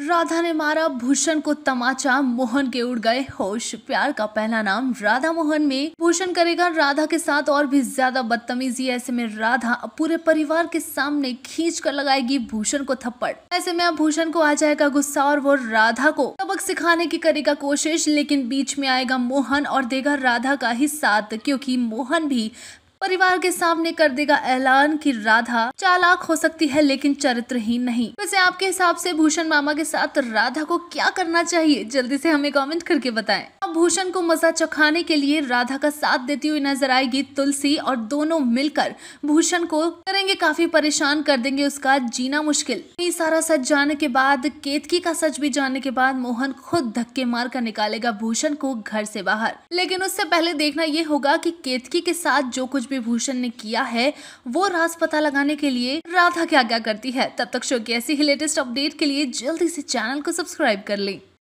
राधा ने मारा भूषण को तमाचा मोहन के उड़ गए होश प्यार का पहला नाम राधा मोहन में भूषण करेगा राधा के साथ और भी ज्यादा बदतमीजी ऐसे में राधा पूरे परिवार के सामने खींच कर लगाएगी भूषण को थप्पड़ ऐसे में अब भूषण को आ जाएगा गुस्सा और वो राधा को सबक सिखाने की करेगा कोशिश लेकिन बीच में आएगा मोहन और देगा राधा का ही साथ क्योंकि मोहन भी परिवार के सामने कर देगा ऐलान कि राधा चालाक हो सकती है लेकिन चरित्रहीन नहीं वैसे आपके हिसाब से भूषण मामा के साथ राधा को क्या करना चाहिए जल्दी से हमें कमेंट करके बताएं भूषण को मजा चखाने के लिए राधा का साथ देती हुई नजर आएगी तुलसी और दोनों मिलकर भूषण को करेंगे काफी परेशान कर देंगे उसका जीना मुश्किल ये सारा सच जाने के बाद केतकी का सच भी जानने के बाद मोहन खुद धक्के मार कर निकालेगा भूषण को घर से बाहर लेकिन उससे पहले देखना ये होगा की केतकी के साथ जो कुछ भी भूषण ने किया है वो राज पता लगाने के लिए राधा क्या क्या करती है तब तक शो की ऐसी ही लेटेस्ट अपडेट के लिए जल्दी से चैनल को सब्सक्राइब कर लें